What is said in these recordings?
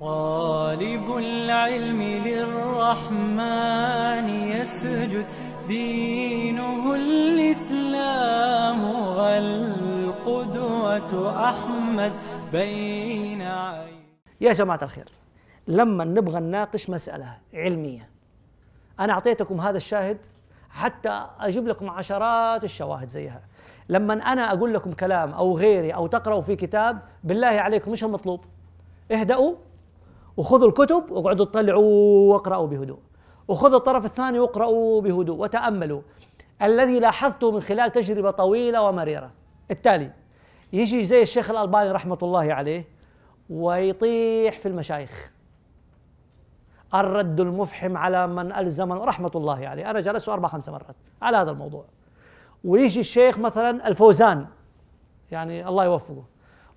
طالب العلم للرحمن يسجد دينه الإسلام والقدوة أحمد بين عين يا جماعة الخير لما نبغى نناقش مسألة علمية أنا أعطيتكم هذا الشاهد حتى أجيب لكم عشرات الشواهد زيها لما أنا أقول لكم كلام أو غيري أو تقرأوا في كتاب بالله عليكم مش المطلوب اهدأوا وخذوا الكتب واقعدوا اطلعوا واقرأوا بهدوء وخذوا الطرف الثاني واقرأوا بهدوء وتأملوا الذي لاحظته من خلال تجربة طويلة ومريرة التالي يجي زي الشيخ الألباني رحمة الله عليه ويطيح في المشايخ الرد المفحم على من ألزم رحمة الله عليه أنا جلست أربع خمس مرات على هذا الموضوع ويجي الشيخ مثلا الفوزان يعني الله يوفقه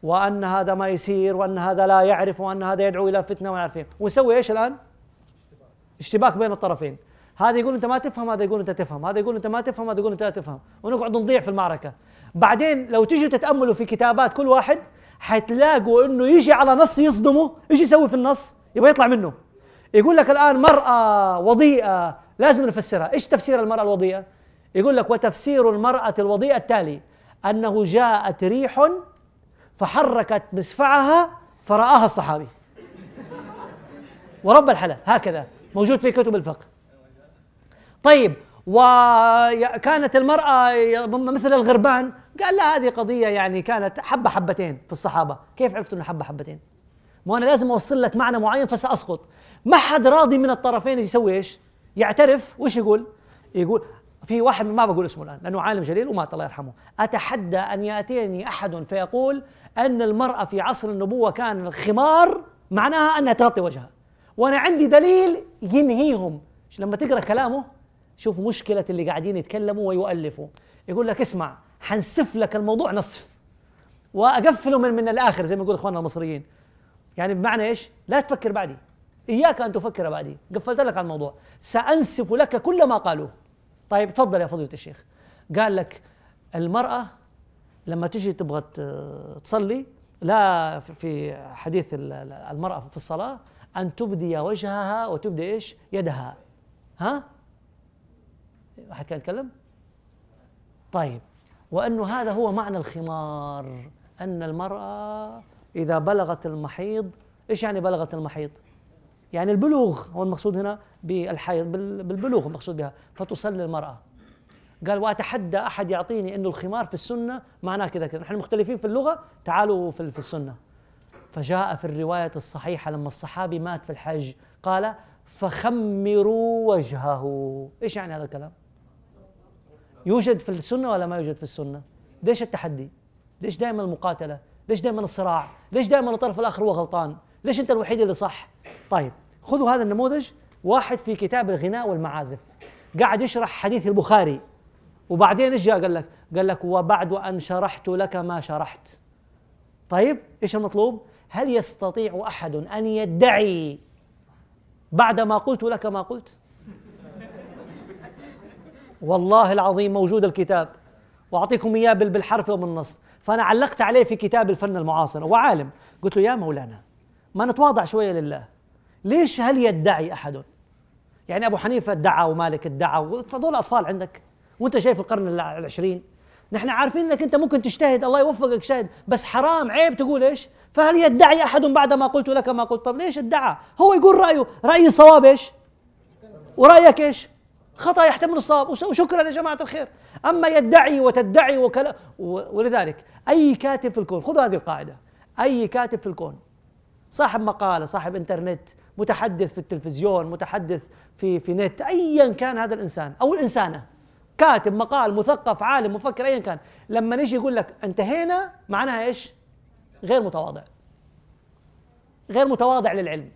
وان هذا ما يصير وان هذا لا يعرف وان هذا يدعو الى فتنه وما عارفين ونسوي ايش الان؟ اشتباك بين الطرفين هذا يقول انت ما تفهم هذا يقول انت تفهم هذا يقول انت ما تفهم هذا يقول انت لا تفهم ونقعد نضيع في المعركه بعدين لو تجي تتاملوا في كتابات كل واحد حتلاقوا انه يجي على نص يصدمه ايش يسوي في النص يبغى يطلع منه يقول لك الان مراه وضيئه لازم نفسرها ايش تفسير المراه الوضيئه يقول لك وتفسير المراه الوضيئه التالي انه جاءت ريح فحركت مصفعها فرآها الصحابي ورب الحلال هكذا موجود في كتب الفقه طيب وكانت المرأة مثل الغربان قال لا هذه قضية يعني كانت حبة حبتين في الصحابة كيف عرفت أنه حبة حبتين ما أنا لازم أوصل لك معنى معين فسأسقط ما حد راضي من الطرفين يسوي إيش يعترف وش يقول يقول في واحد ما بقول اسمه الآن لأنه عالم جليل ومات الله يرحمه أتحدى أن يأتيني أحد فيقول أن المرأة في عصر النبوة كان الخمار معناها أنها تغطي وجهها وأنا عندي دليل ينهيهم لما تقرأ كلامه شوف مشكلة اللي قاعدين يتكلموا ويؤلفوا يقول لك اسمع حنسف لك الموضوع نصف وأقفله من من الآخر زي ما يقول إخواننا المصريين يعني بمعنى إيش لا تفكر بعدي إياك أن تفكر بعدي قفلت لك على الموضوع سأنسف لك كل ما قالوه طيب اتفضل يا فضيله الشيخ قال لك المراه لما تجي تبغى تصلي لا في حديث المراه في الصلاه ان تبدي وجهها وتبدي ايش يدها ها حكى كان يتكلم طيب وانه هذا هو معنى الخمار ان المراه اذا بلغت المحيض ايش يعني بلغت المحيض يعني البلوغ هو المقصود هنا بالحيض بالبلوغ المقصود بها فتصلي المرأة قال وأتحدى أحد يعطيني أنه الخمار في السنة معناه كذا كذا نحن مختلفين في اللغة تعالوا في, في السنة فجاء في الرواية الصحيحة لما الصحابي مات في الحج قال فخمروا وجهه إيش يعني هذا الكلام يوجد في السنة ولا ما يوجد في السنة ليش التحدي ليش دائما المقاتلة ليش دائما الصراع ليش دائما الطرف الآخر هو غلطان ليش أنت الوحيد اللي صح طيب خذوا هذا النموذج واحد في كتاب الغناء والمعازف قاعد يشرح حديث البخاري وبعدين ايش قال لك قال لك وبعد ان شرحت لك ما شرحت طيب ايش المطلوب هل يستطيع احد ان يدعي بعد ما قلت لك ما قلت والله العظيم موجود الكتاب واعطيكم اياه بالحرف وبالنص فانا علقت عليه في كتاب الفن المعاصر وعالم قلت له يا مولانا ما نتواضع شويه لله ليش هل يدعي أحد يعني أبو حنيفة ادعى ومالك ادعى فدول أطفال عندك وأنت شايف القرن العشرين نحن عارفين انك انت ممكن تجتهد الله يوفقك شاهد بس حرام عيب تقول ايش فهل يدعي احد بعد ما قلت لك ما قلت طب ليش ادعى هو يقول رايه رايي صواب ايش ورايك ايش خطا يحتمل الصواب وشكرا يا جماعه الخير اما يدعي وتدعي وكلا ولذلك اي كاتب في الكون خذوا هذه القاعده اي كاتب في الكون صاحب مقاله صاحب انترنت متحدث في التلفزيون متحدث في في نت ايا كان هذا الانسان او الانسانه كاتب مقال مثقف عالم مفكر ايا كان لما نجي يقول لك انتهينا معناها ايش غير متواضع غير متواضع للعلم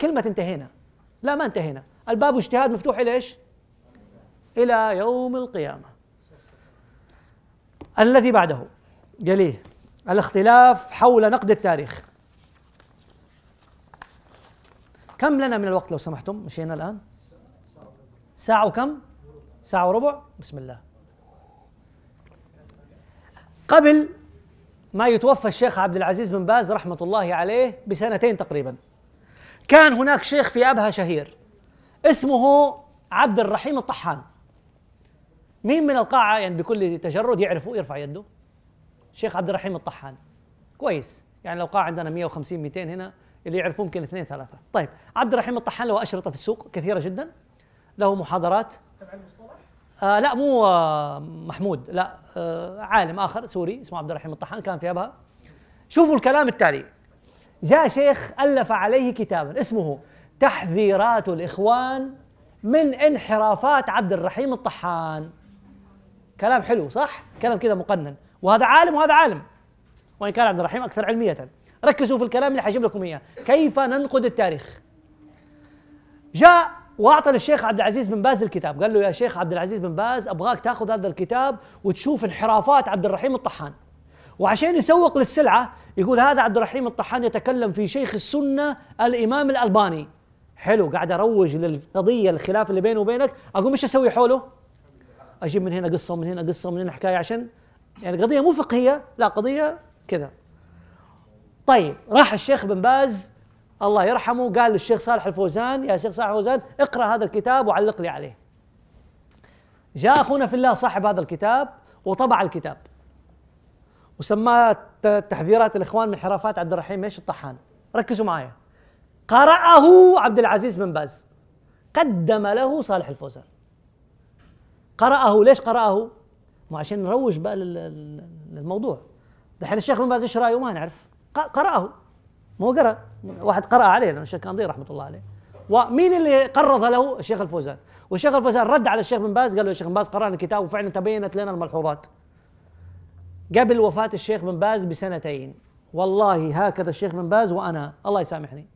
كلمة انتهينا لا ما انتهينا الباب اجتهاد مفتوح إلى إيش إلى يوم القيامة الذي بعده يليه الاختلاف حول نقد التاريخ كم لنا من الوقت لو سمحتم مشينا الآن ساعة وكم ساعة وربع بسم الله قبل ما يتوفى الشيخ عبد العزيز بن باز رحمة الله عليه بسنتين تقريبا كان هناك شيخ في أبها شهير اسمه عبد الرحيم الطحان مين من القاعة يعني بكل تجرد يعرفه يرفع يده شيخ عبد الرحيم الطحان كويس يعني لو قاعة عندنا 150 200 هنا اللي يعرفون يمكن اثنين ثلاثه طيب عبد الرحيم الطحان له اشرطه في السوق كثيره جدا له محاضرات تبع المصطلح آه لا مو آه محمود لا آه عالم اخر سوري اسمه عبد الرحيم الطحان كان في ابها شوفوا الكلام التالي جاء شيخ الف عليه كتابا اسمه تحذيرات الاخوان من انحرافات عبد الرحيم الطحان كلام حلو صح كلام كذا مقنن وهذا عالم وهذا عالم وان كان عبد الرحيم اكثر علميه ركزوا في الكلام اللي حجيب لكم اياه كيف ننقد التاريخ جاء واعطى للشيخ عبد العزيز بن باز الكتاب قال له يا شيخ عبد العزيز بن باز ابغاك تاخذ هذا الكتاب وتشوف انحرافات عبد الرحيم الطحان وعشان يسوق للسلعه يقول هذا عبد الرحيم الطحان يتكلم في شيخ السنه الامام الالباني حلو قاعد اروج للقضيه الخلاف اللي بيني وبينك اقول ايش اسوي حوله اجيب من هنا قصه ومن هنا قصه ومن هنا حكايه عشان يعني قضيه مو فقهيه لا قضيه كذا طيب راح الشيخ بن باز الله يرحمه قال للشيخ صالح الفوزان يا شيخ صالح الفوزان اقرا هذا الكتاب وعلق لي عليه جاء اخونا في الله صاحب هذا الكتاب وطبع الكتاب وسماه تحذيرات الاخوان من انحرافات عبد الرحيم ايش الطحان ركزوا معايا قرأه عبد العزيز بن باز قدم له صالح الفوزان قرأه ليش قرأه؟ ما عشان نروج بقى للموضوع دحين الشيخ بن باز ايش رايه ما نعرف قرأه مو قرأ واحد قرأ عليه لأنه الشيخ كاندي رحمة الله عليه ومين اللي قرض له الشيخ الفوزان والشيخ الفوزان رد على الشيخ بن باز قال له الشيخ بن باز قرأنا الكتاب وفعلا تبينت لنا الملحوظات قبل وفاة الشيخ بن باز بسنتين والله هكذا الشيخ بن باز وأنا الله يسامحني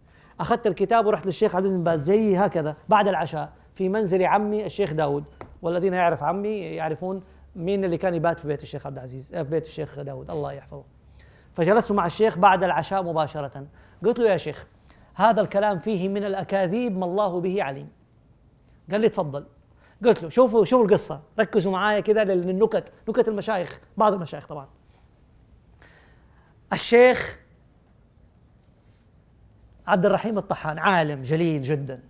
أخذت الكتاب ورحت للشيخ عبد بن باز زي هكذا بعد العشاء في منزل عمي الشيخ داود والذين يعرف عمي يعرفون مين اللي كان يبات في بيت الشيخ عبد العزيز في بيت الشيخ داود الله يحفظه فجلست مع الشيخ بعد العشاء مباشرة قلت له يا شيخ هذا الكلام فيه من الأكاذيب ما الله به عليم قال لي تفضل قلت له شوفوا شوفوا القصة ركزوا معايا كده للنكت نكت المشايخ بعض المشايخ طبعا الشيخ عبد الرحيم الطحان عالم جليل جدا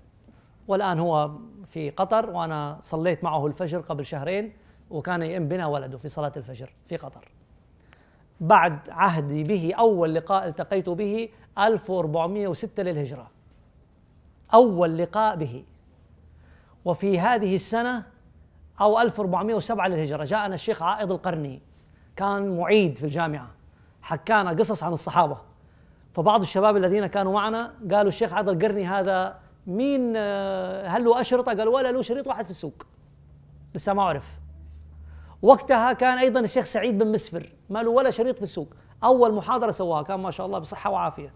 والآن هو في قطر وأنا صليت معه الفجر قبل شهرين وكان يئم بنا ولده في صلاة الفجر في قطر بعد عهدي به أول لقاء التقيت به 1406 للهجرة أول لقاء به وفي هذه السنة أو 1407 للهجرة جاءنا الشيخ عائض القرني كان معيد في الجامعة حكانا قصص عن الصحابة فبعض الشباب الذين كانوا معنا قالوا الشيخ عائض القرني هذا مين آه، هل له أشرطة قالوا ولا له شريط واحد في السوق لسه ما عرف وقتها كان ايضا الشيخ سعيد بن مسفر ما له ولا شريط في السوق اول محاضره سواها كان ما شاء الله بصحه وعافيه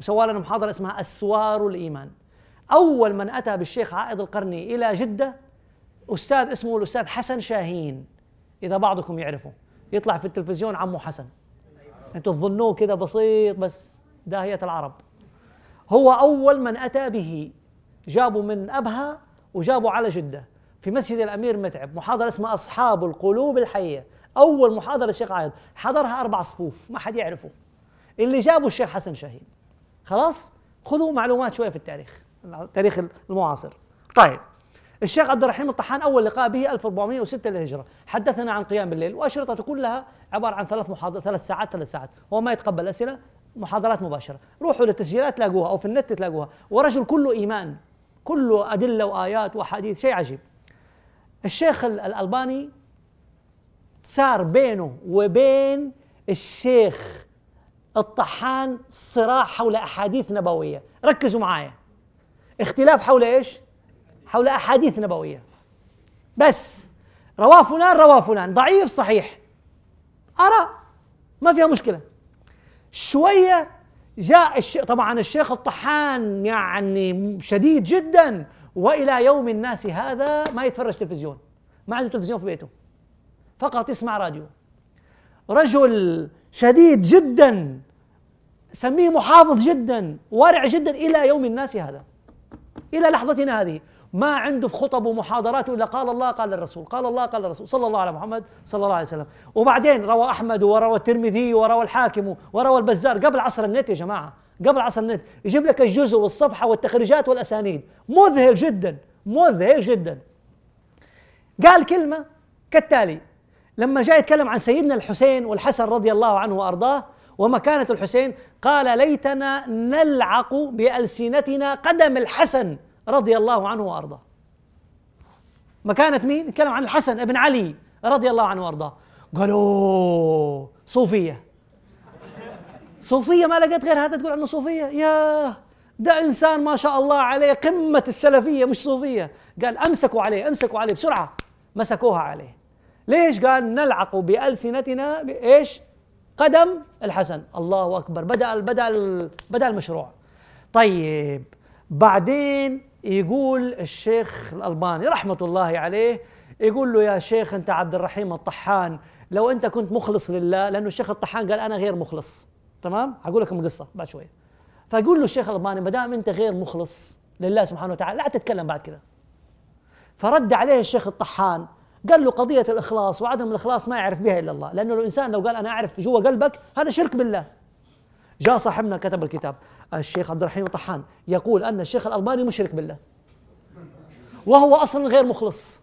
وسوى لنا محاضره اسمها اسوار الايمان اول من اتى بالشيخ عائض القرني الى جده استاذ اسمه الاستاذ حسن شاهين اذا بعضكم يعرفه يطلع في التلفزيون عمه حسن انتم تظنوه كذا بسيط بس داهيه العرب هو اول من اتى به جابوا من ابها وجابوا على جده في مسجد الامير متعب محاضره اسمها اصحاب القلوب الحيه اول محاضره الشيخ عايض حضرها اربع صفوف ما حد يعرفه اللي جابه الشيخ حسن شاهين خلاص خذوا معلومات شويه في التاريخ التاريخ المعاصر طيب الشيخ عبد الرحيم الطحان اول لقاء به 1406 للهجره حدثنا عن قيام الليل واشرطته كلها عباره عن ثلاث محاضرات ثلاث ساعات ثلاث ساعات هو ما يتقبل اسئله محاضرات مباشره روحوا للتسجيلات تلاقوها او في النت تلاقوها ورجل كله ايمان كله ادله وايات واحاديث شيء عجيب الشيخ الألباني صار بينه وبين الشيخ الطحان صراع حول أحاديث نبوية ركزوا معايا اختلاف حول إيش؟ حول أحاديث نبوية بس رواه فلان رواه فلان ضعيف صحيح أرى ما فيها مشكلة شوية جاء الشيخ طبعا الشيخ الطحان يعني شديد جدا والى يوم الناس هذا ما يتفرج تلفزيون ما عنده تلفزيون في بيته فقط يسمع راديو رجل شديد جدا سميه محافظ جدا ورع جدا الى يوم الناس هذا الى لحظتنا هذه ما عنده في خطب ومحاضرات الا قال الله قال الرسول قال الله قال الرسول صلى الله على محمد صلى الله عليه وسلم وبعدين روى احمد وروى الترمذي وروى الحاكم وروى البزار قبل عصر النت يا جماعه قبل عصر النت يجيب لك الجزء والصفحه والتخريجات والاسانيد مذهل جدا مذهل جدا قال كلمه كالتالي لما جاء يتكلم عن سيدنا الحسين والحسن رضي الله عنه وارضاه ومكانه الحسين قال ليتنا نلعق بالسنتنا قدم الحسن رضي الله عنه وارضاه مكانه مين؟ نتكلم عن الحسن ابن علي رضي الله عنه وارضاه قالوا صوفيه صوفيه ما لقيت غير هذا تقول عنه صوفيه ياه ده انسان ما شاء الله عليه قمه السلفيه مش صوفيه قال امسكوا عليه امسكوا عليه بسرعه مسكوها عليه ليش قال نلعق بالسنتنا بايش قدم الحسن الله اكبر بدا بدا بدا المشروع طيب بعدين يقول الشيخ الالباني رحمه الله عليه يقول له يا شيخ انت عبد الرحيم الطحان لو انت كنت مخلص لله لانه الشيخ الطحان قال انا غير مخلص تمام هقول لكم قصه بعد شويه فاقول له الشيخ الالباني ما دام انت غير مخلص لله سبحانه وتعالى لا تتكلم بعد كذا فرد عليه الشيخ الطحان قال له قضية الإخلاص وعدم الإخلاص ما يعرف بها إلا الله لأنه الإنسان لو قال أنا أعرف جوا قلبك هذا شرك بالله جاء صاحبنا كتب الكتاب الشيخ عبد الرحيم طحان يقول أن الشيخ الألباني مشرك بالله وهو أصلا غير مخلص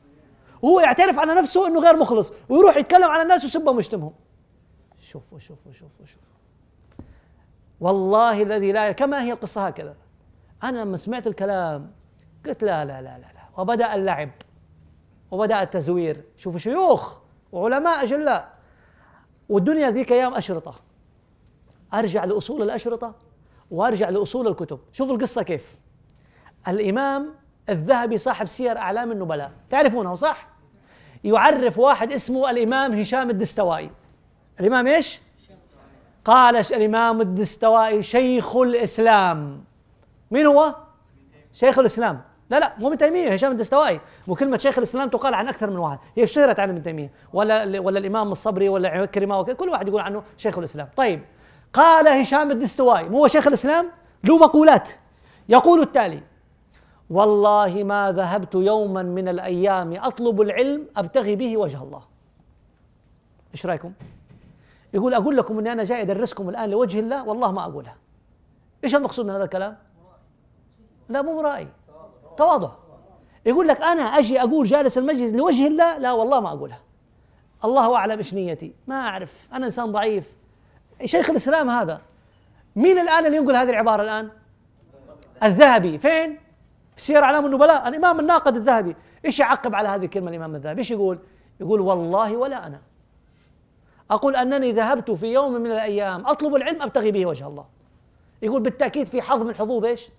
وهو يعترف على نفسه أنه غير مخلص ويروح يتكلم على الناس ويسبهم ويشتمهم شوفوا شوفوا شوفوا شوفوا والله الذي لا كما هي القصة هكذا أنا لما سمعت الكلام قلت لا لا لا لا, لا. وبدأ اللعب وبدأ التزوير شوفوا شيوخ وعلماء أجلاء والدنيا ذيك أيام أشرطة أرجع لأصول الأشرطة وأرجع لأصول الكتب شوفوا القصة كيف الإمام الذهبي صاحب سير أعلام النبلاء تعرفونه صح؟ يعرف واحد اسمه الإمام هشام الدستوائي الإمام إيش؟ قال الإمام الدستوائي شيخ الإسلام مين هو؟ شيخ الإسلام لا لا مو ابن تيمية هشام الدستوائي وكلمة شيخ الإسلام تقال عن أكثر من واحد هي اشتهرت عن ابن تيمية ولا ولا الإمام الصبري ولا كريمة كل واحد يقول عنه شيخ الإسلام طيب قال هشام الدستوائي مو هو شيخ الإسلام له مقولات يقول التالي والله ما ذهبت يوما من الأيام أطلب العلم أبتغي به وجه الله ايش رايكم؟ يقول أقول لكم أني أنا جاي أدرسكم الآن لوجه الله والله ما أقولها إيش المقصود من هذا الكلام لا مو مرائي تواضع يقول لك أنا أجي أقول جالس المجلس لوجه الله لا والله ما أقولها الله أعلم إيش نيتي ما أعرف أنا إنسان ضعيف شيخ الإسلام هذا مين الآن اللي ينقل هذه العبارة الآن الذهبي فين في سير أعلام النبلاء الإمام الناقد الذهبي إيش يعقب على هذه الكلمة الإمام الذهبي إيش يقول يقول والله ولا أنا أقول أنني ذهبت في يوم من الأيام أطلب العلم أبتغي به وجه الله يقول بالتأكيد في حظ من حظوظ إيش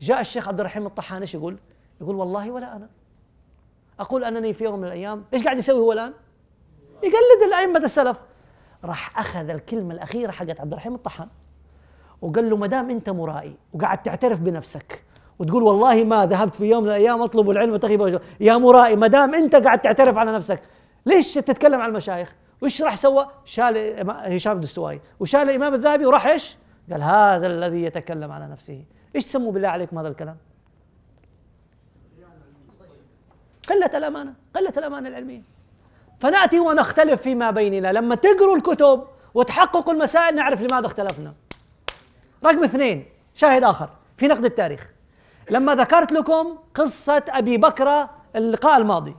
جاء الشيخ عبد الرحيم الطحان إيش يقول يقول والله ولا أنا أقول أنني في يوم من الأيام إيش قاعد يسوي هو الآن يقلد الأئمة السلف راح أخذ الكلمة الأخيرة حقت عبد الرحيم الطحان وقال له ما دام أنت مرائي وقاعد تعترف بنفسك وتقول والله ما ذهبت في يوم من الايام اطلب العلم وتغيب بوجهه يا مرائي ما دام انت قاعد تعترف على نفسك ليش تتكلم عن المشايخ وش راح سوى؟ شال هشام الدستوائي وشال الامام الذهبي وراح ايش؟ قال هذا الذي يتكلم على نفسه ايش تسموا بالله عليكم هذا الكلام؟ قلة الأمانة قلة الأمانة العلمية فنأتي ونختلف فيما بيننا لما تقروا الكتب وتحققوا المسائل نعرف لماذا اختلفنا رقم اثنين شاهد آخر في نقد التاريخ لما ذكرت لكم قصة أبي بكرة اللقاء الماضي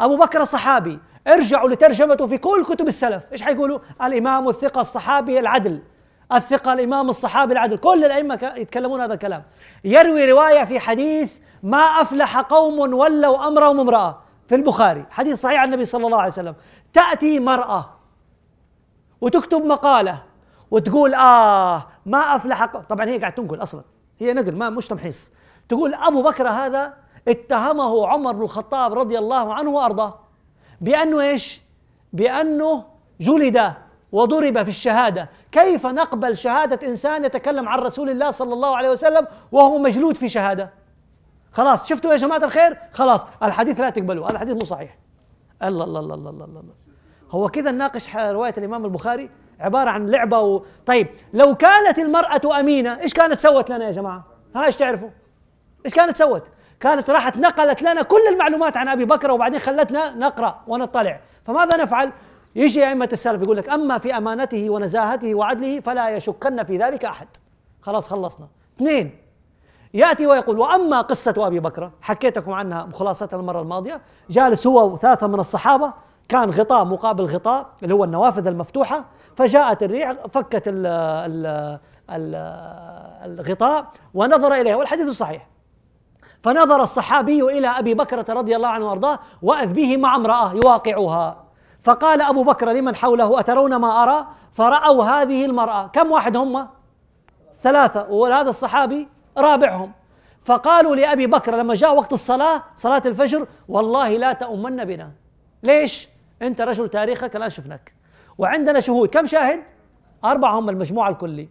أبو بكر صحابي ارجعوا لترجمته في كل كتب السلف ايش حيقولوا الامام الثقه الصحابي العدل الثقه الامام الصحابي العدل كل الائمه يتكلمون هذا الكلام يروي روايه في حديث ما افلح قوم ولوا امرهم امراه في البخاري حديث صحيح عن النبي صلى الله عليه وسلم تاتي مراه وتكتب مقاله وتقول اه ما افلح قوم طبعا هي قاعده تنقل اصلا هي نقل ما مش تمحيص تقول ابو بكر هذا اتهمه عمر بن الخطاب رضي الله عنه وارضاه بأنه إيش بأنه جلد وضرب في الشهادة كيف نقبل شهادة إنسان يتكلم عن رسول الله صلى الله عليه وسلم وهو مجلود في شهادة خلاص شفتوا يا جماعة الخير خلاص الحديث لا تقبلوه الحديث مو صحيح الله الله الله الله الله, الله. هو كذا نناقش رواية الإمام البخاري عبارة عن لعبة و... طيب لو كانت المرأة أمينة إيش كانت سوت لنا يا جماعة ها إيش تعرفوا إيش كانت سوت كانت راحت نقلت لنا كل المعلومات عن ابي بكر وبعدين خلتنا نقرا ونطلع فماذا نفعل؟ يجي ائمه السلف يقول لك اما في امانته ونزاهته وعدله فلا يشكن في ذلك احد خلاص خلصنا اثنين ياتي ويقول واما قصه ابي بكر حكيتكم عنها خلاصتها المره الماضيه جالس هو وثلاثه من الصحابه كان غطاء مقابل غطاء اللي هو النوافذ المفتوحه فجاءت الريح فكت الـ الـ الغطاء ونظر اليها والحديث صحيح فنظر الصحابي إلى أبي بكرة رضي الله عنه وأرضاه وأذ به مع امرأة يواقعها فقال أبو بكر لمن حوله أترون ما أرى فرأوا هذه المرأة كم واحد هم ثلاثة وهذا الصحابي رابعهم فقالوا لأبي بكر لما جاء وقت الصلاة صلاة الفجر والله لا تؤمن بنا ليش؟ أنت رجل تاريخك الآن شفناك وعندنا شهود كم شاهد؟ أربعة هم المجموعة الكلي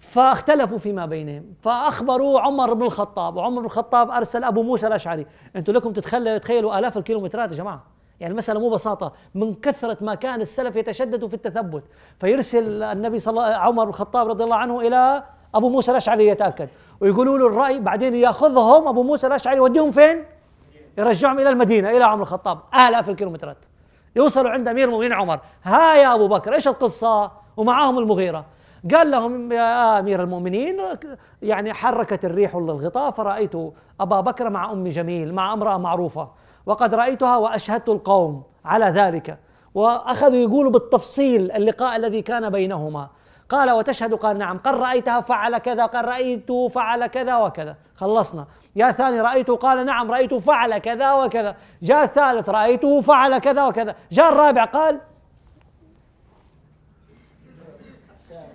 فاختلفوا فيما بينهم فاخبروا عمر بن الخطاب وعمر بن الخطاب ارسل ابو موسى الاشعري انتم لكم تتخيلوا تخيلوا الاف الكيلومترات يا جماعه يعني المسألة مو بساطة من كثرة ما كان السلف يتشددوا في التثبت فيرسل النبي صلى عمر بن الخطاب رضي الله عنه إلى أبو موسى الأشعري يتأكد ويقولوا له الرأي بعدين ياخذهم أبو موسى الأشعري يوديهم فين؟ يرجعهم إلى المدينة إلى عمر الخطاب آلاف الكيلومترات يوصلوا عند أمير المؤمنين عمر ها يا أبو بكر إيش القصة؟ ومعاهم المغيرة قال لهم يا امير المؤمنين يعني حركت الريح الغطاء فرايت ابا بكر مع ام جميل مع امراه معروفه وقد رايتها واشهدت القوم على ذلك واخذوا يقولوا بالتفصيل اللقاء الذي كان بينهما قال وتشهد قال نعم قال رأيتها فعل كذا قال رأيته فعل كذا وكذا خلصنا يا ثاني رأيته قال نعم رأيته فعل كذا وكذا جاء الثالث رأيته فعل كذا وكذا جاء الرابع قال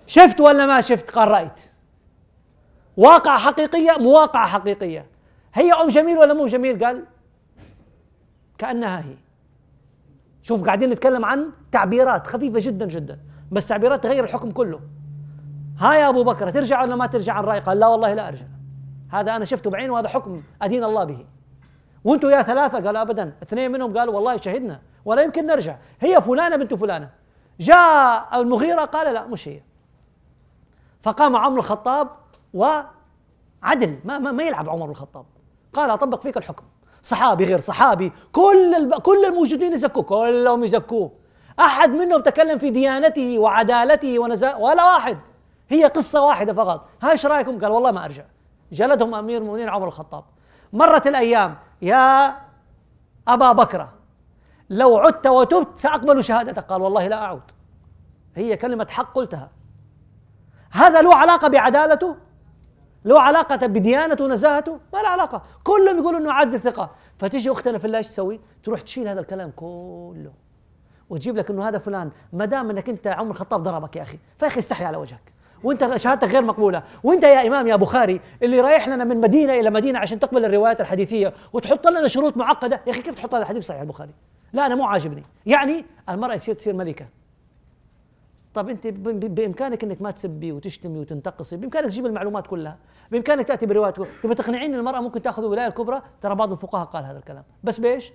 شفت ولا ما شفت قال رأيت واقعة حقيقية مواقعة حقيقية هي أم جميل ولا مو جميل قال كأنها هي شوف قاعدين نتكلم عن تعبيرات خفيفة جدا جدا بس تعبيرات تغير الحكم كله ها يا أبو بكر ترجع ولا ما ترجع عن رأي قال لا والله لا أرجع هذا أنا شفته بعيني وهذا حكم أدين الله به وانتم يا ثلاثة قال أبدا اثنين منهم قالوا والله شهدنا ولا يمكن نرجع هي فلانة بنت فلانة جاء المغيرة قال لا مش هي فقام عمر الخطاب وعدل ما, ما, ما يلعب عمر الخطاب قال اطبق فيك الحكم صحابي غير صحابي كل الب... كل الموجودين يزكوه كلهم يزكوه احد منهم تكلم في ديانته وعدالته ونزا ولا واحد هي قصه واحده فقط ها ايش رايكم قال والله ما ارجع جلدهم امير المؤمنين عمر الخطاب مرت الايام يا ابا بكر لو عدت وتبت ساقبل شهادتك قال والله لا اعود هي كلمه حق قلتها هذا له علاقة بعدالته له علاقة بديانته ونزاهته ما له علاقة كلهم يقولوا انه عدل ثقة فتيجي اختنا في الله ايش تسوي تروح تشيل هذا الكلام كله وتجيب لك انه هذا فلان ما دام انك انت عمر الخطاب ضربك يا اخي فاخي استحي على وجهك وانت شهادتك غير مقبوله وانت يا امام يا بخاري اللي رايح لنا من مدينه الى مدينه عشان تقبل الروايات الحديثيه وتحط لنا شروط معقده يا اخي كيف تحط لنا الحديث صحيح البخاري لا انا مو عاجبني يعني المراه تصير ملكه طب انت بامكانك انك ما تسبي وتشتمي وتنتقصي بامكانك تجيب المعلومات كلها بامكانك تاتي بروايات تبي تقنعين المراه ممكن تاخذ الولايه الكبرى ترى بعض الفقهاء قال هذا الكلام بس بايش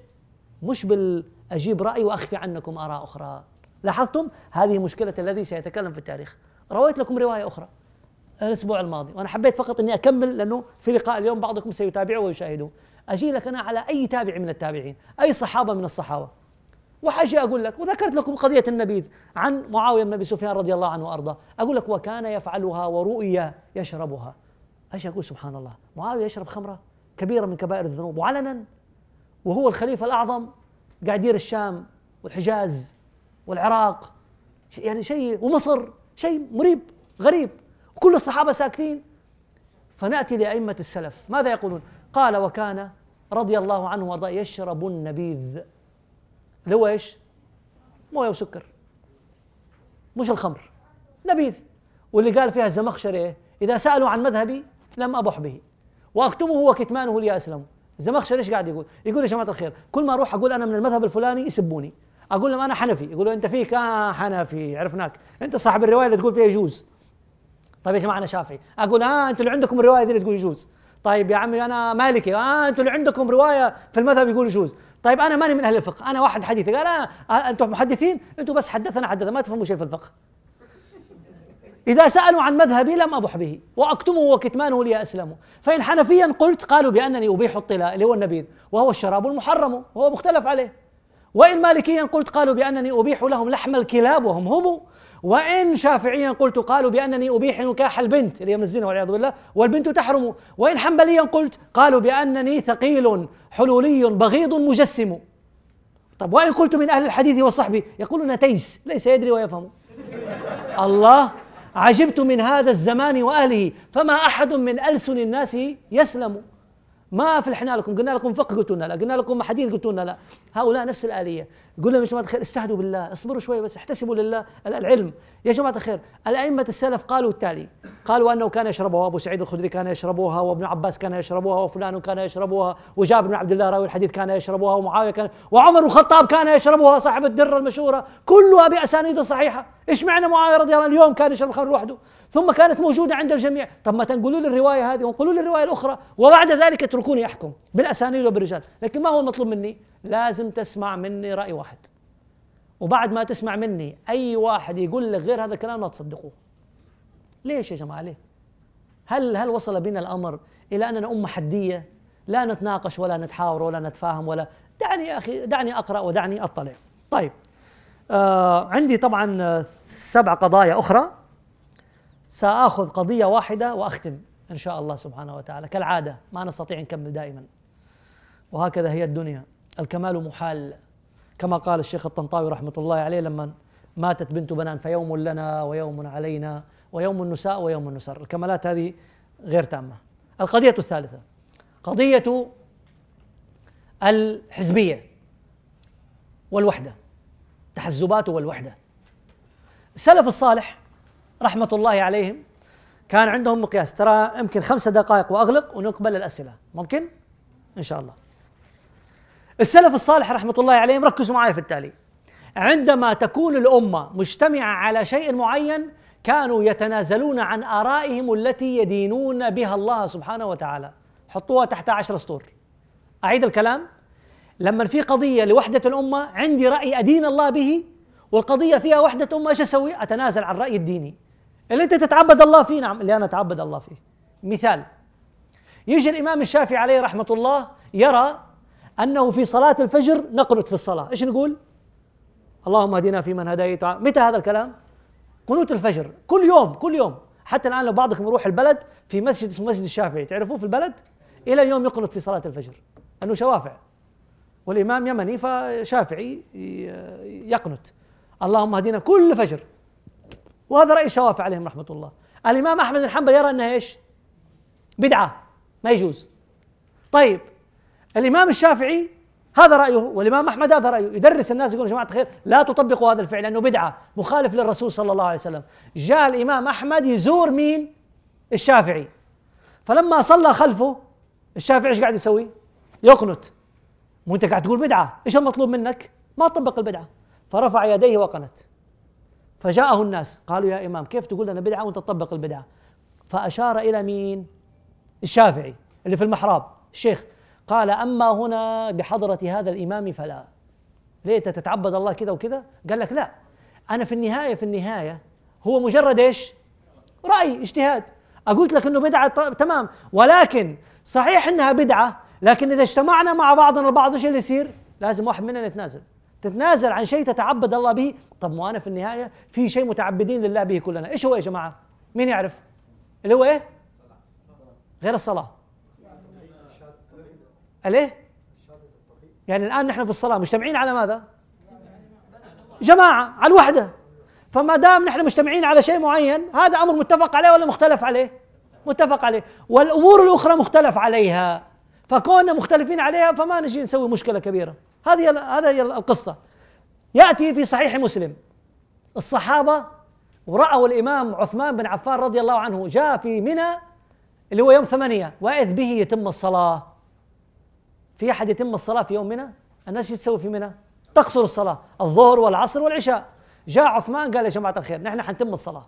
مش بال اجيب واخفي عنكم اراء اخرى لاحظتم هذه مشكله الذي سيتكلم في التاريخ رويت لكم روايه اخرى الاسبوع الماضي وانا حبيت فقط اني اكمل لانه في لقاء اليوم بعضكم سيتابعه ويشاهده اجي لك انا على اي تابع من التابعين اي صحابه من الصحابه وحاجة أقول لك وذكرت لكم قضية النبيذ عن معاوية بن أبي سفيان رضي الله عنه وأرضاه أقول لك وكان يفعلها ورؤيا يشربها ايش اقول سبحان الله معاويه يشرب خمره كبيره من كبائر الذنوب وعلنا وهو الخليفه الاعظم قاعد يدير الشام والحجاز والعراق يعني شيء ومصر شيء مريب غريب وكل الصحابه ساكتين فناتي لائمه السلف ماذا يقولون؟ قال وكان رضي الله عنه وارضاه يشرب النبيذ اللي هو ايش؟ مويه وسكر مش الخمر نبيذ واللي قال فيها الزمخشري اذا سالوا عن مذهبي لم ابح به واكتمه وكتمانه لي اسلم الزمخشري ايش قاعد يقول؟ يقول يا جماعه الخير كل ما اروح اقول انا من المذهب الفلاني يسبوني اقول لهم انا حنفي يقولوا انت فيك آه حنفي عرفناك انت صاحب الروايه اللي تقول فيها يجوز طيب يا جماعه انا شافعي اقول اه انتوا اللي عندكم الروايه دي اللي تقول يجوز طيب يا عمي انا مالكي اه انتوا اللي عندكم روايه في المذهب يقول يجوز طيب انا ماني من اهل الفقه انا واحد حديثي قال انا آه، آه، انتم محدثين انتم بس حدثنا حدثنا ما تفهموا شيء في الفقه إذا سألوا عن مذهبي لم أبح به وأكتمه وكتمانه لي أسلمه فإن حنفيا قلت قالوا بأنني أبيح الطلاء اللي هو النبيذ وهو الشراب المحرم وهو مختلف عليه وإن مالكيا قلت قالوا بأنني أبيح لهم لحم الكلاب وهم هم وإن شافعيا قلت قالوا بأنني أبيح نكاح البنت اللي هي من الزنا والعياذ بالله والبنت تحرم وإن حنبليا قلت قالوا بأنني ثقيل حلولي بغيض مجسم طب وإن قلت من أهل الحديث وصحبي يقولون تيس ليس يدري ويفهم الله عجبت من هذا الزمان وأهله فما أحد من ألسن الناس يسلم ما فلحنا لكم قلنا لكم فقه قلتوا لنا لا قلنا لكم حديث قلتوا لنا لا هؤلاء نفس الآلية يقول لهم يا جماعة الخير استهدوا بالله اصبروا شوية بس احتسبوا لله العلم يا جماعة الخير الأئمة السلف قالوا التالي قالوا أنه كان يشربها أبو سعيد الخدري كان يشربها وابن عباس كان يشربها وفلان كان يشربها وجابر بن عبد الله راوي الحديث كان يشربها ومعاوية كان وعمر الخطاب كان يشربها صاحب الدرة المشهورة كلها بأسانيد صحيحة إيش معنى معاوية رضي الله عنه اليوم كان يشرب الخمر لوحده ثم كانت موجودة عند الجميع طب ما تنقلوا لي الرواية هذه وانقلوا لي الرواية الأخرى وبعد ذلك اتركوني أحكم بالأسانيد وبالرجال لكن ما هو المطلوب مني لازم تسمع مني رأي واحد وبعد ما تسمع مني اي واحد يقول لك غير هذا الكلام لا تصدقوه ليش يا جماعه ليه هل هل وصل بنا الامر الى اننا امه حديه لا نتناقش ولا نتحاور ولا نتفاهم ولا دعني يا اخي دعني اقرا ودعني اطلع طيب آه عندي طبعا سبع قضايا اخرى ساخذ قضيه واحده واختم ان شاء الله سبحانه وتعالى كالعاده ما نستطيع نكمل دائما وهكذا هي الدنيا الكمال محال كما قال الشيخ الطنطاوي رحمة الله عليه لما ماتت بنت بنان فيوم لنا ويوم علينا ويوم نساء ويوم نسر الكمالات هذه غير تامة القضية الثالثة قضية الحزبية والوحدة تحزبات والوحدة السلف الصالح رحمة الله عليهم كان عندهم مقياس ترى يمكن خمسة دقائق وأغلق ونقبل الأسئلة ممكن؟ إن شاء الله السلف الصالح رحمه الله عليهم ركزوا معي في التالي عندما تكون الامه مجتمعه على شيء معين كانوا يتنازلون عن ارائهم التي يدينون بها الله سبحانه وتعالى حطوها تحت عشر سطور اعيد الكلام لما في قضيه لوحده الامه عندي راي ادين الله به والقضيه فيها وحده امه ايش اسوي اتنازل عن الراي الديني اللي انت تتعبد الله فيه نعم اللي انا اتعبد الله فيه مثال يجي الامام الشافعي عليه رحمه الله يرى أنه في صلاة الفجر نقنت في الصلاة إيش نقول؟ اللهم اهدنا فيمن هديت متى هذا الكلام؟ قنوت الفجر كل يوم كل يوم حتى الآن لو بعضكم يروح البلد في مسجد اسمه مسجد الشافعي تعرفوه في البلد؟ إلى اليوم يقنت في صلاة الفجر أنه شوافع والإمام يمني فشافعي يقنت اللهم اهدنا كل فجر وهذا رأي الشوافع عليهم رحمة الله الإمام أحمد بن حنبل يرى أنها إيش بدعة ما يجوز طيب الإمام الشافعي هذا رأيه والإمام أحمد هذا رأيه يدرس الناس يقول يا جماعة الخير لا تطبقوا هذا الفعل لأنه بدعة مخالف للرسول صلى الله عليه وسلم جاء الإمام أحمد يزور مين الشافعي فلما صلى خلفه الشافعي ايش قاعد يسوي يقنت مو انت قاعد تقول بدعة ايش المطلوب منك ما تطبق البدعة فرفع يديه وقنت فجاءه الناس قالوا يا إمام كيف تقول لنا بدعة وأنت تطبق البدعة فأشار إلى مين الشافعي اللي في المحراب الشيخ قال أما هنا بحضرة هذا الإمام فلا ليت تتعبد الله كذا وكذا قال لك لا أنا في النهاية في النهاية هو مجرد إيش رأي اجتهاد أقولت لك أنه بدعة تمام ولكن صحيح أنها بدعة لكن إذا اجتمعنا مع بعضنا البعض إيش اللي يصير لازم واحد مننا يتنازل تتنازل عن شيء تتعبد الله به طب وانا في النهايه في شيء متعبدين لله به كلنا ايش هو يا جماعه مين يعرف اللي هو ايه غير الصلاه عليه يعني الان نحن في الصلاه مجتمعين على ماذا؟ جماعه على الوحده فما دام نحن مجتمعين على شيء معين هذا امر متفق عليه ولا مختلف عليه؟ متفق عليه والامور الاخرى مختلف عليها فكوننا مختلفين عليها فما نجي نسوي مشكله كبيره هذه هذا هي القصه ياتي في صحيح مسلم الصحابه ورأوا الامام عثمان بن عفان رضي الله عنه جاء في منى اللي هو يوم ثمانيه واذ به يتم الصلاه في احد يتم الصلاه في يوم منى الناس ايش تسوي في منى تقصر الصلاه الظهر والعصر والعشاء جاء عثمان قال يا جماعه الخير نحن حنتم الصلاه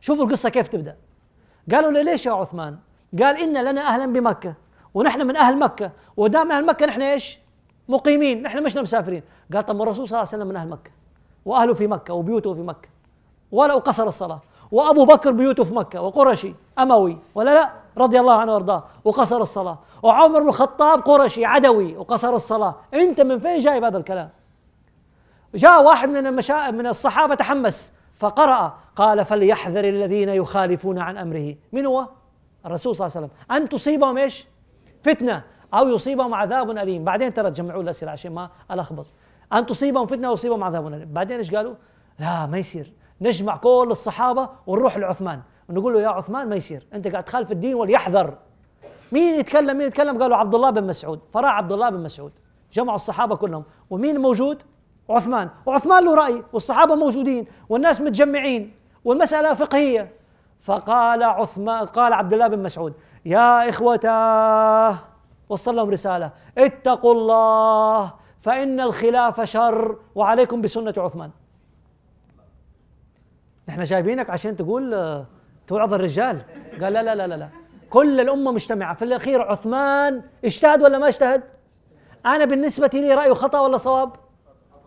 شوفوا القصه كيف تبدا قالوا له ليش يا عثمان قال ان لنا اهلا بمكه ونحن من اهل مكه ودام اهل مكه نحن ايش مقيمين نحن مش مسافرين قال طب الرسول صلى الله عليه وسلم من اهل مكه واهله في مكه وبيوته في مكه ولو قصر الصلاه وابو بكر بيوته في مكه وقرشي اموي ولا لا رضي الله عنه وارضاه وقصر الصلاه وعمر بن الخطاب قرشي عدوي وقصر الصلاه انت من فين جايب هذا الكلام جاء واحد من المشا... من الصحابه تحمس فقرأ قال فليحذر الذين يخالفون عن امره من هو الرسول صلى الله عليه وسلم ان تصيبهم ايش فتنه او يصيبهم عذاب اليم بعدين ترى جمعوا الاسئله عشان ما الخبط ان تصيبهم فتنه أو يصيبهم عذاب اليم بعدين ايش قالوا لا ما يصير نجمع كل الصحابه ونروح لعثمان ونقول له يا عثمان ما يصير انت قاعد تخالف الدين وليحذر مين يتكلم مين يتكلم قالوا عبد الله بن مسعود فراح عبد الله بن مسعود جمعوا الصحابه كلهم ومين موجود عثمان وعثمان له راي والصحابه موجودين والناس متجمعين والمساله فقهيه فقال عثمان قال عبد الله بن مسعود يا اخوتاه وصل لهم رساله اتقوا الله فان الخلاف شر وعليكم بسنه عثمان نحن جايبينك عشان تقول توعظ الرجال قال لا لا لا لا كل الأمة مجتمعة في الأخير عثمان اجتهد ولا ما اجتهد أنا بالنسبة لي رأيه خطأ ولا صواب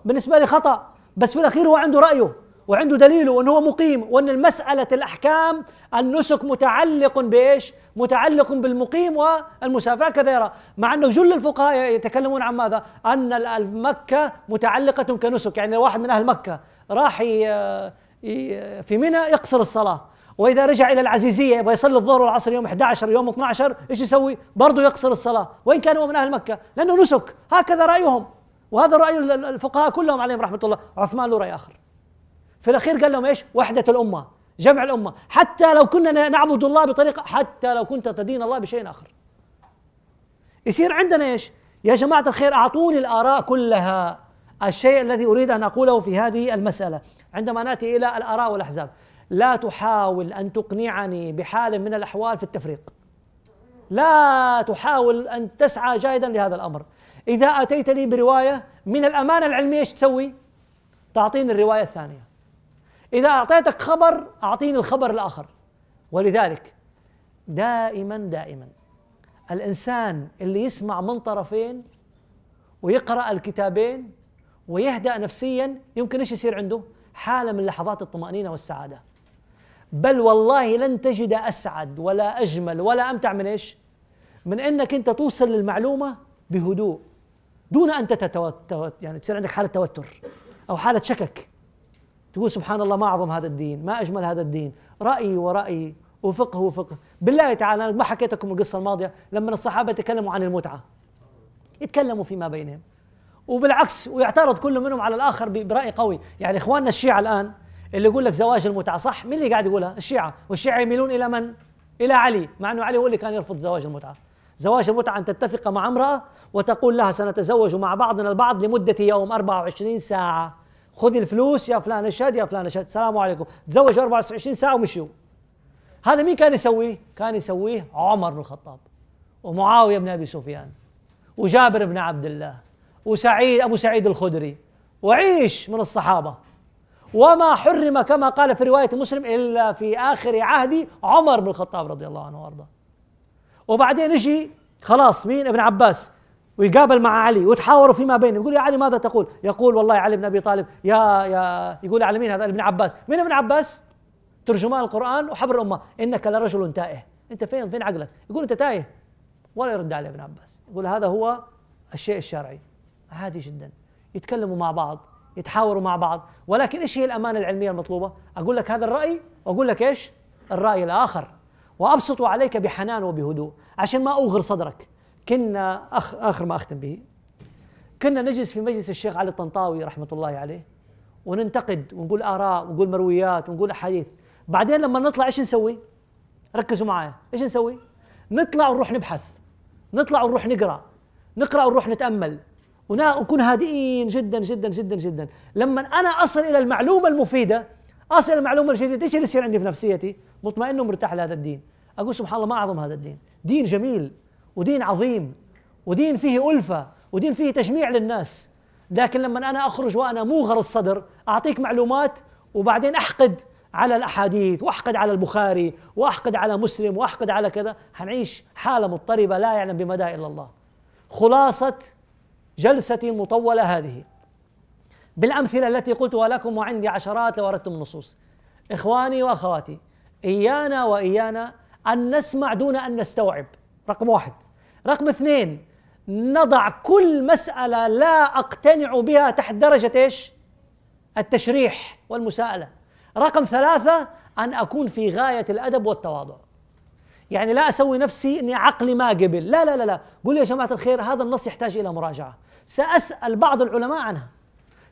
بالنسبة لي خطأ بس في الأخير هو عنده رأيه وعنده دليله وأنه هو مقيم وأن المسألة الأحكام النسك متعلق بإيش متعلق بالمقيم والمسافر كذا يرى مع أنه جل الفقهاء يتكلمون عن ماذا أن مكة متعلقة كنسك يعني واحد من أهل مكة راح في منى يقصر الصلاة واذا رجع الى العزيزيه يبغى يصلي الظهر والعصر يوم 11 يوم 12 ايش يسوي؟ برضه يقصر الصلاه وان كان هو من اهل مكه لانه نسك هكذا رايهم وهذا راي الفقهاء كلهم عليهم رحمه الله عثمان له راي اخر في الاخير قال لهم ايش؟ وحده الامه جمع الامه حتى لو كنا نعبد الله بطريقه حتى لو كنت تدين الله بشيء اخر يصير عندنا ايش؟ يا جماعه الخير اعطوني الاراء كلها الشيء الذي اريد ان اقوله في هذه المساله عندما ناتي الى الاراء والاحزاب لا تحاول ان تقنعني بحال من الاحوال في التفريق لا تحاول ان تسعى جاهدا لهذا الامر اذا اتيت لي بروايه من الامانه العلميه ايش تسوي تعطيني الروايه الثانيه اذا اعطيتك خبر اعطيني الخبر الاخر ولذلك دائما دائما الانسان اللي يسمع من طرفين ويقرا الكتابين ويهدا نفسيا يمكن ايش يصير عنده حاله من لحظات الطمانينه والسعاده بل والله لن تجد أسعد ولا أجمل ولا أمتع من إيش من أنك أنت توصل للمعلومة بهدوء دون أن تتوتر يعني تصير عندك حالة توتر أو حالة شكك تقول سبحان الله ما أعظم هذا الدين ما أجمل هذا الدين رأيي ورأيي وفقه وفقه بالله تعالى أنا ما حكيت لكم القصة الماضية لما الصحابة تكلموا عن المتعة يتكلموا فيما بينهم وبالعكس ويعترض كل منهم على الآخر برأي قوي يعني إخواننا الشيعة الآن اللي يقول لك زواج المتعه صح مين اللي قاعد يقولها الشيعه والشيعه يميلون الى من الى علي مع انه علي هو اللي كان يرفض زواج المتعه زواج المتعه ان تتفق مع امراه وتقول لها سنتزوج مع بعضنا البعض لمده يوم 24 ساعه خذ الفلوس يا فلان اشهد يا فلان اشهد السلام عليكم تزوجوا 24 ساعه ومشوا هذا مين كان يسويه كان يسويه عمر بن الخطاب ومعاويه بن ابي سفيان وجابر بن عبد الله وسعيد ابو سعيد الخدري وعيش من الصحابه وما حرم كما قال في رواية مسلم إلا في آخر عهد عمر بن الخطاب رضي الله عنه وأرضاه وبعدين يجي خلاص مين ابن عباس ويقابل مع علي وتحاوروا فيما بينهم يقول يا علي ماذا تقول يقول والله علي بن أبي طالب يا يا يقول على مين هذا ابن عباس مين ابن عباس ترجمان القرآن وحبر الأمة إنك لرجل تائه أنت فين فين عقلك يقول أنت تايه ولا يرد عليه ابن عباس يقول هذا هو الشيء الشرعي عادي جدا يتكلموا مع بعض يتحاوروا مع بعض ولكن ايش هي الامانه العلميه المطلوبه اقول لك هذا الراي واقول لك ايش الراي الاخر وابسط عليك بحنان وبهدوء عشان ما اوغر صدرك كنا أخ اخر ما اختم به كنا نجلس في مجلس الشيخ علي الطنطاوي رحمه الله عليه وننتقد ونقول اراء ونقول مرويات ونقول احاديث بعدين لما نطلع ايش نسوي ركزوا معايا ايش نسوي نطلع ونروح نبحث نطلع ونروح نقرا نقرا ونروح نتامل ونكون هادئين جدا جدا جدا جدا لما انا اصل الى المعلومه المفيده اصل الى المعلومه الجديده ايش اللي يصير عندي في نفسيتي مطمئن ومرتاح لهذا الدين اقول سبحان الله ما اعظم هذا الدين دين جميل ودين عظيم ودين فيه الفه ودين فيه تجميع للناس لكن لما انا اخرج وانا موغر الصدر اعطيك معلومات وبعدين احقد على الاحاديث واحقد على البخاري واحقد على مسلم واحقد على كذا حنعيش حاله مضطربه لا يعلم بمدى الا الله خلاصه جلستي المطولة هذه بالأمثلة التي قلتها لكم وعندي عشرات لو أردتم النصوص إخواني وأخواتي إيانا وإيانا أن نسمع دون أن نستوعب رقم واحد رقم اثنين نضع كل مسألة لا أقتنع بها تحت درجة إيش التشريح والمساءلة رقم ثلاثة أن أكون في غاية الأدب والتواضع يعني لا اسوي نفسي اني عقلي ما قبل لا لا لا لا قول يا جماعه الخير هذا النص يحتاج الى مراجعه ساسال بعض العلماء عنها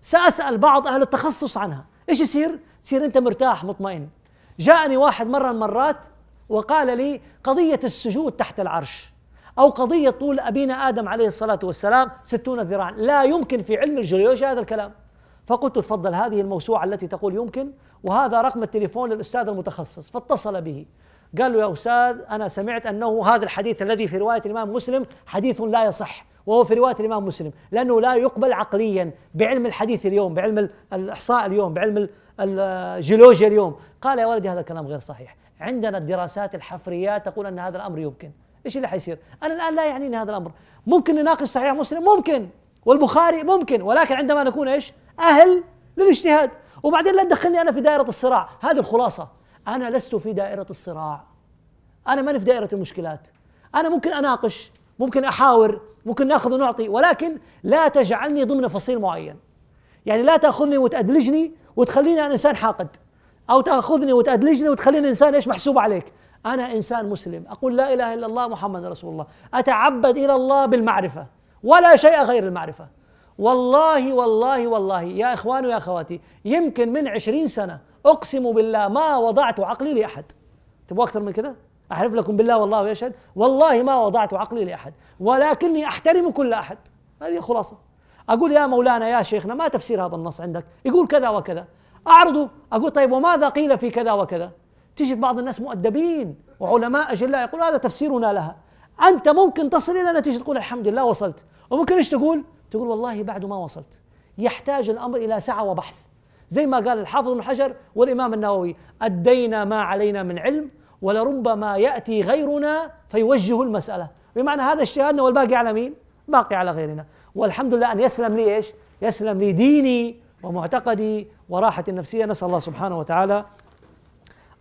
ساسال بعض اهل التخصص عنها ايش يصير تصير انت مرتاح مطمئن جاءني واحد مره من مرات وقال لي قضيه السجود تحت العرش أو قضية طول أبينا آدم عليه الصلاة والسلام ستون ذراعا لا يمكن في علم الجيولوجيا هذا الكلام فقلت تفضل هذه الموسوعة التي تقول يمكن وهذا رقم التليفون للأستاذ المتخصص فاتصل به قال له يا أستاذ أنا سمعت أنه هذا الحديث الذي في رواية الإمام مسلم حديث لا يصح وهو في رواية الإمام مسلم لأنه لا يقبل عقليا بعلم الحديث اليوم بعلم الإحصاء اليوم بعلم الجيولوجيا اليوم قال يا ولدي هذا الكلام غير صحيح عندنا الدراسات الحفرية تقول أن هذا الأمر يمكن إيش اللي حيصير أنا الآن لا يعنيني هذا الأمر ممكن نناقش صحيح مسلم ممكن والبخاري ممكن ولكن عندما نكون إيش أهل للاجتهاد وبعدين لا تدخلني أنا في دائرة الصراع هذه الخلاصة أنا لست في دائرة الصراع أنا ماني في دائرة المشكلات أنا ممكن أناقش ممكن أحاور ممكن ناخذ ونعطي ولكن لا تجعلني ضمن فصيل معين يعني لا تأخذني وتأدلجني وتخليني أنا إنسان حاقد أو تأخذني وتأدلجني وتخليني إنسان إيش محسوب عليك أنا إنسان مسلم أقول لا إله إلا الله محمد رسول الله أتعبد إلى الله بالمعرفة ولا شيء غير المعرفة والله والله والله يا إخواني ويا أخواتي يمكن من عشرين سنة اقسم بالله ما وضعت عقلي لاحد تبغوا اكثر من كذا احلف لكم بالله والله يشهد والله ما وضعت عقلي لاحد ولكني احترم كل احد هذه خلاصه اقول يا مولانا يا شيخنا ما تفسير هذا النص عندك يقول كذا وكذا اعرضه اقول طيب وماذا قيل في كذا وكذا تجد بعض الناس مؤدبين وعلماء اجلاء يقول هذا تفسيرنا لها انت ممكن تصل الى نتيجه تقول الحمد لله وصلت وممكن ايش تقول تقول والله بعد ما وصلت يحتاج الامر الى سعه وبحث زي ما قال الحافظ ابن حجر والإمام النووي أدينا ما علينا من علم ولربما يأتي غيرنا فيوجه المسألة بمعنى هذا اجتهادنا والباقي على مين؟ باقي على غيرنا والحمد لله أن يسلم لي إيش؟ يسلم لي ديني ومعتقدي وراحتي النفسية نسأل الله سبحانه وتعالى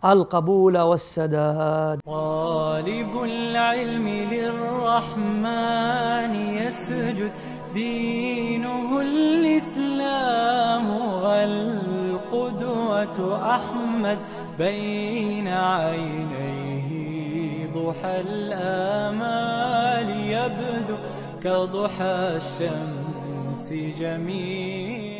القبول والسداد طالب العلم للرحمن يسجد دينه الإسلام والقدوة أحمد بين عينيه ضحى الآمال يبدو كضحى الشمس جميل